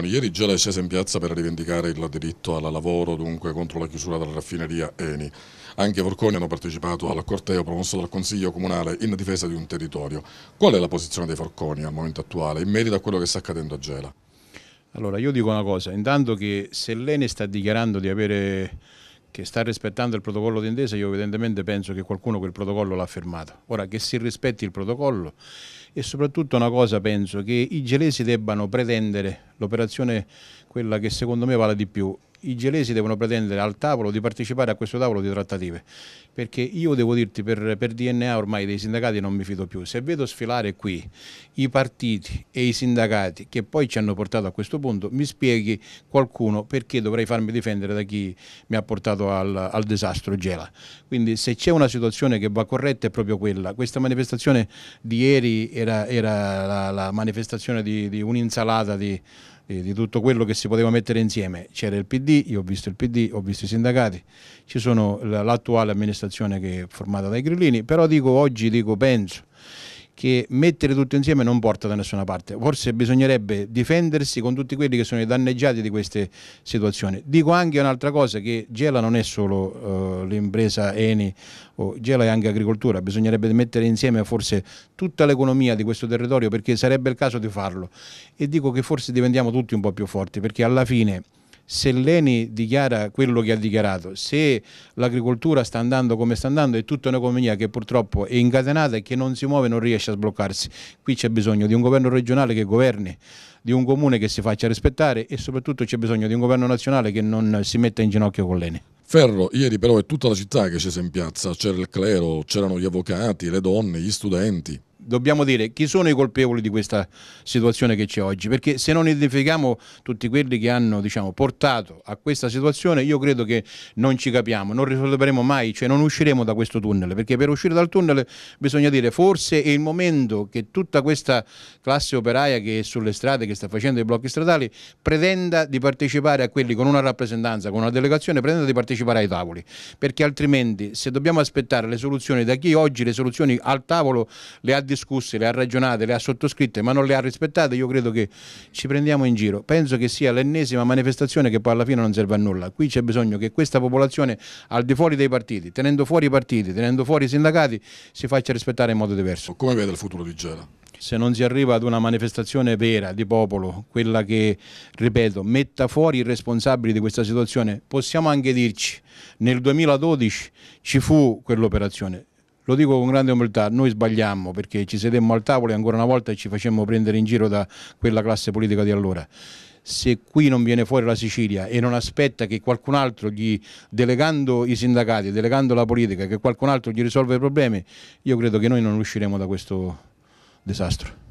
Buoni, ieri Gela è scesa in piazza per rivendicare il diritto al lavoro, dunque contro la chiusura della raffineria Eni. Anche Vorconi hanno partecipato al corteo promosso dal Consiglio Comunale in difesa di un territorio. Qual è la posizione dei Forconi al momento attuale in merito a quello che sta accadendo a Gela? Allora, io dico una cosa, intanto che se l'Eni sta dichiarando di avere che sta rispettando il protocollo d'intesa, io evidentemente penso che qualcuno quel protocollo l'ha firmato. Ora che si rispetti il protocollo e soprattutto una cosa penso che i gelesi debbano pretendere l'operazione quella che secondo me vale di più, i gelesi devono pretendere al tavolo di partecipare a questo tavolo di trattative, perché io devo dirti per, per DNA ormai dei sindacati non mi fido più, se vedo sfilare qui i partiti e i sindacati che poi ci hanno portato a questo punto, mi spieghi qualcuno perché dovrei farmi difendere da chi mi ha portato al, al disastro Gela. Quindi se c'è una situazione che va corretta è proprio quella, questa manifestazione di ieri era, era la, la manifestazione di, di un'insalata di eh, di tutto quello che si poteva mettere insieme. C'era il PD, io ho visto il PD, ho visto i sindacati, ci sono l'attuale amministrazione che è formata dai grillini, però dico oggi, dico penso che mettere tutto insieme non porta da nessuna parte. Forse bisognerebbe difendersi con tutti quelli che sono i danneggiati di queste situazioni. Dico anche un'altra cosa che Gela non è solo uh, l'impresa Eni, oh, Gela è anche agricoltura, bisognerebbe mettere insieme forse tutta l'economia di questo territorio perché sarebbe il caso di farlo. E dico che forse diventiamo tutti un po' più forti perché alla fine se l'ENI dichiara quello che ha dichiarato, se l'agricoltura sta andando come sta andando, è tutta un'economia che purtroppo è incatenata e che non si muove e non riesce a sbloccarsi. Qui c'è bisogno di un governo regionale che governi, di un comune che si faccia rispettare e soprattutto c'è bisogno di un governo nazionale che non si metta in ginocchio con l'ENI. Ferro, ieri però è tutta la città che è scesa in piazza, c'era il clero, c'erano gli avvocati, le donne, gli studenti dobbiamo dire chi sono i colpevoli di questa situazione che c'è oggi, perché se non identifichiamo tutti quelli che hanno diciamo, portato a questa situazione, io credo che non ci capiamo, non risolveremo mai, cioè non usciremo da questo tunnel, perché per uscire dal tunnel bisogna dire forse è il momento che tutta questa classe operaia che è sulle strade, che sta facendo i blocchi stradali, pretenda di partecipare a quelli con una rappresentanza, con una delegazione, pretenda di partecipare ai tavoli, perché altrimenti se dobbiamo aspettare le soluzioni da chi oggi le soluzioni al tavolo le ha discusso discusse, le ha ragionate, le ha sottoscritte, ma non le ha rispettate, io credo che ci prendiamo in giro. Penso che sia l'ennesima manifestazione che poi alla fine non serve a nulla. Qui c'è bisogno che questa popolazione, al di fuori dei partiti, tenendo fuori i partiti, tenendo fuori i sindacati, si faccia rispettare in modo diverso. Come vede il futuro di Gela? se non si arriva ad una manifestazione vera di popolo, quella che, ripeto, metta fuori i responsabili di questa situazione, possiamo anche dirci, nel 2012 ci fu quell'operazione, lo dico con grande umiltà, noi sbagliammo perché ci sedemmo al tavolo e ancora una volta ci facemmo prendere in giro da quella classe politica di allora se qui non viene fuori la Sicilia e non aspetta che qualcun altro gli, delegando i sindacati, delegando la politica, che qualcun altro gli risolva i problemi, io credo che noi non usciremo da questo disastro.